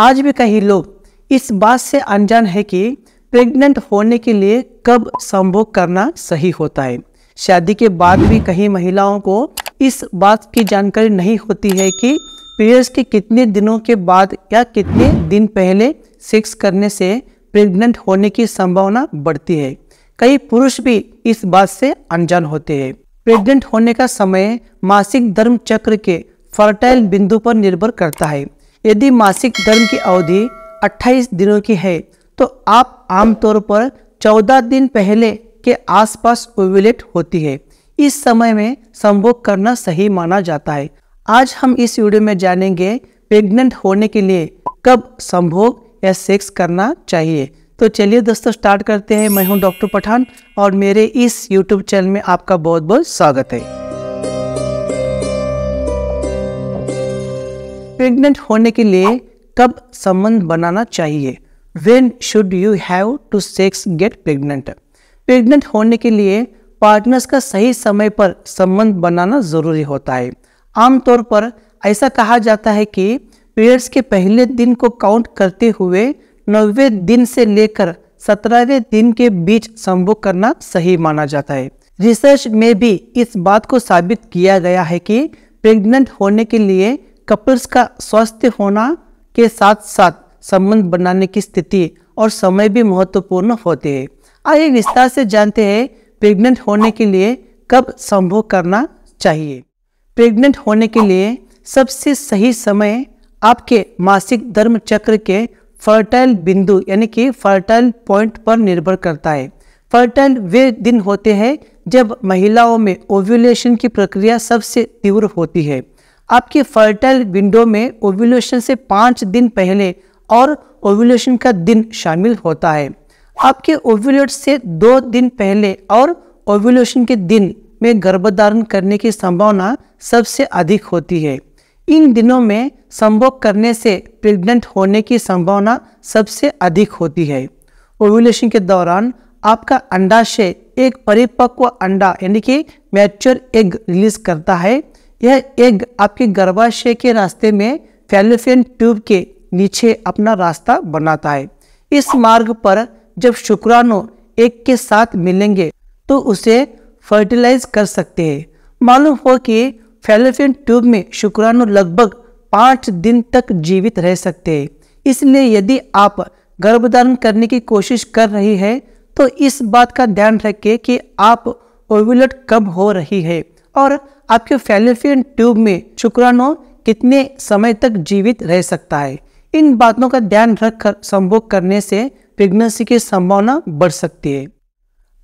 आज भी कई लोग इस बात से अनजान है कि प्रेग्नेंट होने के लिए कब संभोग करना सही होता है शादी के बाद भी कई महिलाओं को इस बात की जानकारी नहीं होती है कि पीरियड्स के कितने दिनों के बाद या कितने दिन पहले सेक्स करने से प्रेग्नेंट होने की संभावना बढ़ती है कई पुरुष भी इस बात से अनजान होते हैं प्रेग्नेंट होने का समय मासिक धर्म चक्र के फर्टाइल बिंदु पर निर्भर करता है यदि मासिक धर्म की अवधि 28 दिनों की है तो आप आमतौर पर 14 दिन पहले के आसपास ओव्यूलेट होती है इस समय में संभोग करना सही माना जाता है आज हम इस वीडियो में जानेंगे प्रेग्नेंट होने के लिए कब संभोग या सेक्स करना चाहिए तो चलिए दोस्तों स्टार्ट करते हैं मैं हूं डॉक्टर पठान और मेरे इस यूट्यूब चैनल में आपका बहुत बहुत स्वागत है प्रेग्नेंट होने के लिए कब संबंध बनाना चाहिए when should you have to sex get pregnant pregnant होने के लिए पार्टनर्स का सही समय पर संबंध बनाना ज़रूरी होता है आमतौर पर ऐसा कहा जाता है कि पीरियड्स के पहले दिन को काउंट करते हुए नौवे दिन से लेकर सत्रहवें दिन के बीच संभोग करना सही माना जाता है रिसर्च में भी इस बात को साबित किया गया है कि प्रेग्नेंट होने के लिए कपल्स का स्वस्थ होना के साथ साथ संबंध बनाने की स्थिति और समय भी महत्वपूर्ण होते हैं आइए विस्तार से जानते हैं प्रेग्नेंट होने के लिए कब संभोग करना चाहिए प्रेग्नेंट होने के लिए सबसे सही समय आपके मासिक धर्म चक्र के फर्टाइल बिंदु यानी कि फर्टाइल पॉइंट पर निर्भर करता है फर्टाइल वे दिन होते हैं जब महिलाओं में ओव्यूलेशन की प्रक्रिया सबसे तीव्र होती है आपके फर्टाइल विंडो में ओव्यूलेशन से पाँच दिन पहले और ओव्यूलेशन का दिन शामिल होता है आपके ओव्यूलेट से दो दिन पहले और ओव्यूलेशन के दिन में गर्भधारण करने की संभावना सबसे अधिक होती है इन दिनों में संभोग करने से प्रेग्नेंट होने की संभावना सबसे अधिक होती है ओव्यूलेशन के दौरान आपका अंडाशय एक परिपक्व अंडा यानी कि मैच्योर एग रिलीज करता है यह एक आपके गर्भाशय के रास्ते में फेलोफेन ट्यूब के नीचे अपना रास्ता बनाता है इस मार्ग पर जब शुक्राणु एक के साथ मिलेंगे तो उसे फर्टिलाइज कर सकते हैं मालूम हो कि फेलोफेन ट्यूब में शुक्राणु लगभग पाँच दिन तक जीवित रह सकते हैं इसलिए यदि आप गर्भधारण करने की कोशिश कर रही है तो इस बात का ध्यान रखें कि आप ओवुलेट कब हो रही है और आपके फैलोपियन ट्यूब में शुक्राणु कितने समय तक जीवित रह सकता है इन बातों का ध्यान रखकर संभोग करने से प्रेगनेंसी की संभावना बढ़ सकती है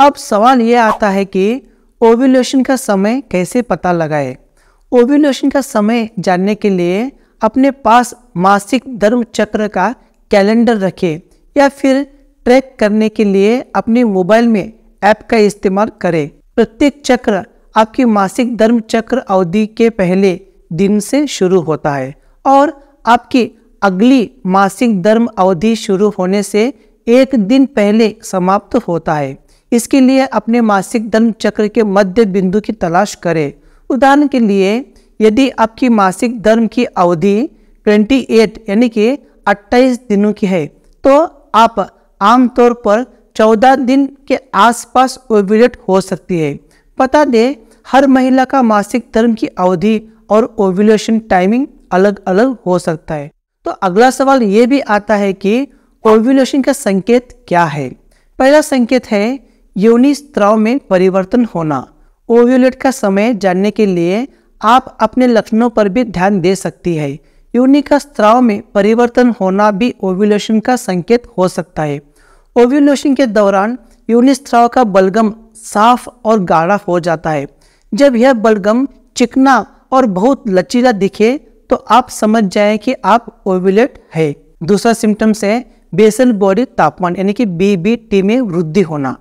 अब सवाल यह आता है कि ओव्यूलेशन का समय कैसे पता लगाए ओव्यूलेशन का समय जानने के लिए अपने पास मासिक धर्म चक्र का कैलेंडर रखें या फिर ट्रैक करने के लिए अपने मोबाइल में ऐप का इस्तेमाल करें प्रत्येक चक्र आपकी मासिक धर्म चक्र अवधि के पहले दिन से शुरू होता है और आपकी अगली मासिक धर्म अवधि शुरू होने से एक दिन पहले समाप्त होता है इसके लिए अपने मासिक धर्म चक्र के मध्य बिंदु की तलाश करें उदाहरण के लिए यदि आपकी मासिक धर्म की अवधि 28 यानी कि 28 दिनों की है तो आप आमतौर पर 14 दिन के आसपास ओविलेट हो सकती है बता दें हर महिला का मासिक धर्म की अवधि और ओव्यूलेशन टाइमिंग अलग अलग हो सकता है तो अगला सवाल ये भी आता है कि ओव्यूलेशन का संकेत क्या है पहला संकेत है योनि स्त्राव में परिवर्तन होना ओव्यूलेट का समय जानने के लिए आप अपने लक्षणों पर भी ध्यान दे सकती है योनि का स्त्राव में परिवर्तन होना भी ओव्यूलेशन का संकेत हो सकता है ओव्यूलेशन के दौरान योनिस्राव का बलगम साफ और गाढ़ा हो जाता है जब यह बलगम चिकना और बहुत लचीला दिखे तो आप समझ जाए कि आप ओविलेट है दूसरा सिम्टम्स है बेसल बॉडी तापमान यानी कि बीबीटी में वृद्धि होना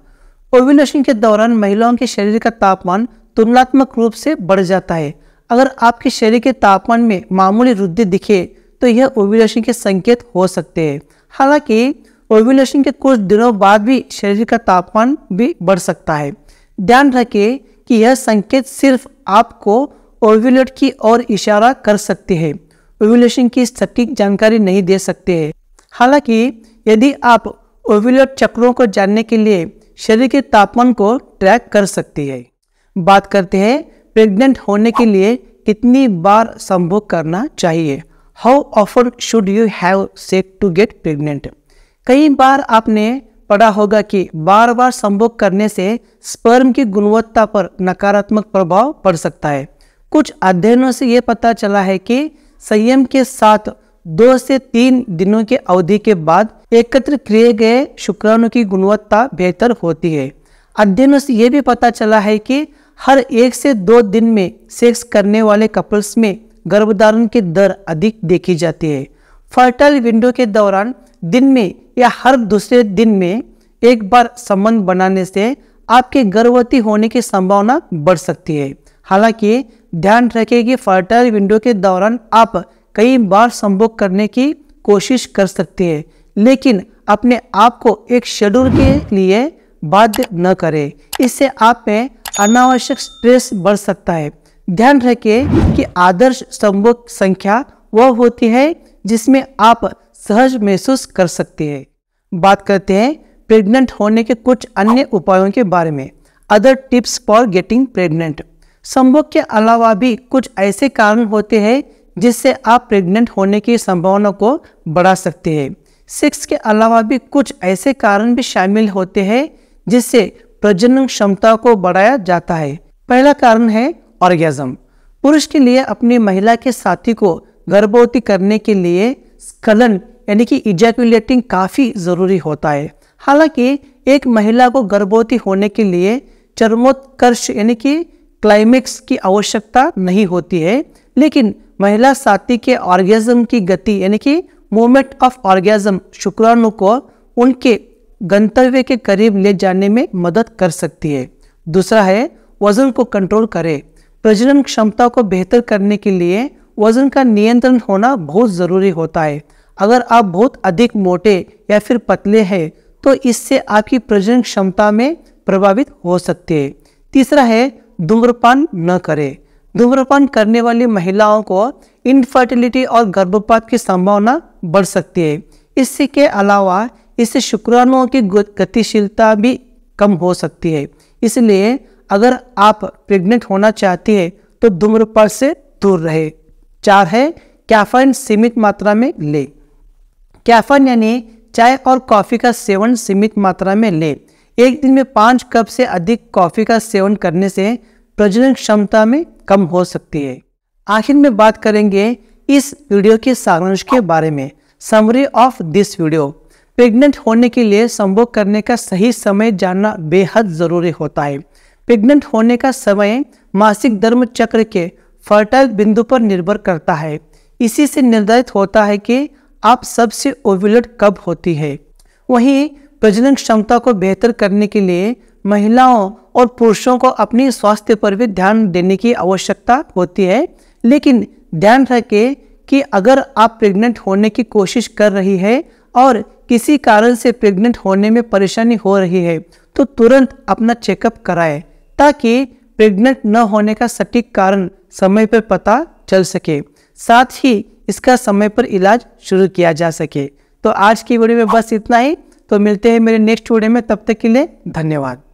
ओविलेशन के दौरान महिलाओं के शरीर का तापमान तुलनात्मक रूप से बढ़ जाता है अगर आपके शरीर के तापमान में मामूली वृद्धि दिखे तो यह ओविलेशन के संकेत हो सकते हैं हालांकि ओव्यूलेशन के कुछ दिनों बाद भी शरीर का तापमान भी बढ़ सकता है ध्यान रखें कि यह संकेत सिर्फ आपको ओव्यूलेट की ओर इशारा कर सकते हैं ओव्यूलेशन की सटीक जानकारी नहीं दे सकते हैं हालांकि यदि आप ओव्यूलेट चक्रों को जानने के लिए शरीर के तापमान को ट्रैक कर सकते हैं बात करते हैं प्रेग्नेंट होने के लिए कितनी बार संभोग करना चाहिए हाउ ऑफर should you have sex to get pregnant कई बार आपने पढ़ा होगा कि बार बार संभोग करने से स्पर्म की गुणवत्ता पर नकारात्मक प्रभाव पड़ सकता है कुछ अध्ययनों से यह पता चला है कि संयम के साथ दो से तीन दिनों की अवधि के बाद एकत्र किए गए शुक्राणु की गुणवत्ता बेहतर होती है अध्ययनों से यह भी पता चला है कि हर एक से दो दिन में सेक्स करने वाले कपल्स में गर्भधारण की दर अधिक देखी जाती है फर्टाइल विंडो के दौरान दिन में या हर दूसरे दिन में एक बार संबंध बनाने से आपके गर्भवती होने की संभावना बढ़ सकती है हालांकि ध्यान रखें कि फर्टाइल विंडो के दौरान आप कई बार संभोग करने की कोशिश कर सकते हैं लेकिन अपने आप को एक शेड्यूल के लिए बाध्य न करें इससे आप में अनावश्यक स्ट्रेस बढ़ सकता है ध्यान रखें कि आदर्श संभोग संख्या वह होती है जिसमें आप सहज महसूस कर सकते हैं बात करते हैं प्रेग्नेंट होने के कुछ अन्य उपायों के बारे में other tips for getting pregnant संभोग के अलावा भी कुछ ऐसे कारण होते हैं जिससे आप प्रेग्नेंट होने की संभावना को बढ़ा सकते हैं सेक्स के अलावा भी कुछ ऐसे कारण भी शामिल होते हैं जिससे प्रजनन क्षमता को बढ़ाया जाता है पहला कारण है ऑर्गेजम पुरुष के लिए अपनी महिला के साथी को गर्भवती करने के लिए स्खलन यानी कि इजैकुलेटिंग काफ़ी ज़रूरी होता है हालांकि एक महिला को गर्भवती होने के लिए चर्मोत्कर्ष यानी कि क्लाइमेक्स की आवश्यकता नहीं होती है लेकिन महिला साथी के ऑर्गेजम की गति यानी कि मूवमेंट ऑफ ऑर्गेजम शुक्राणु को उनके गंतव्य के करीब ले जाने में मदद कर सकती है दूसरा है वजन को कंट्रोल करें प्रजनन क्षमता को बेहतर करने के लिए वजन का नियंत्रण होना बहुत ज़रूरी होता है अगर आप बहुत अधिक मोटे या फिर पतले हैं तो इससे आपकी प्रजनन क्षमता में प्रभावित हो सकते हैं तीसरा है धूम्रपान न करें धूम्रपान करने वाली महिलाओं को इनफर्टिलिटी और गर्भपात की संभावना बढ़ सकती है इससे के अलावा इससे शुक्राणुओं की गतिशीलता भी कम हो सकती है इसलिए अगर आप प्रेग्नेंट होना चाहते हैं तो धूम्रपान से दूर रहे चार है कैफाइन सीमित मात्रा में लें कैफन यानी चाय और कॉफ़ी का सेवन सीमित मात्रा में लें एक दिन में पाँच कप से अधिक कॉफ़ी का सेवन करने से प्रजनन क्षमता में कम हो सकती है आखिर में बात करेंगे इस वीडियो के सारांश के बारे में summary of this video pregnant होने के लिए संभोग करने का सही समय जानना बेहद ज़रूरी होता है प्रेग्नेंट होने का समय मासिक धर्म चक्र के फर्टाइल बिंदु पर निर्भर करता है इसी से निर्धारित होता है कि आप सबसे ओव्यूलेट कब होती है वहीं प्रजनन क्षमता को बेहतर करने के लिए महिलाओं और पुरुषों को अपने स्वास्थ्य पर भी ध्यान देने की आवश्यकता होती है लेकिन ध्यान रखें कि अगर आप प्रेग्नेंट होने की कोशिश कर रही है और किसी कारण से प्रेग्नेंट होने में परेशानी हो रही है तो तुरंत अपना चेकअप कराएं ताकि प्रेग्नेंट न होने का सटीक कारण समय पर पता चल सके साथ ही इसका समय पर इलाज शुरू किया जा सके तो आज की वीडियो में बस इतना ही तो मिलते हैं मेरे नेक्स्ट वीडियो में तब तक के लिए धन्यवाद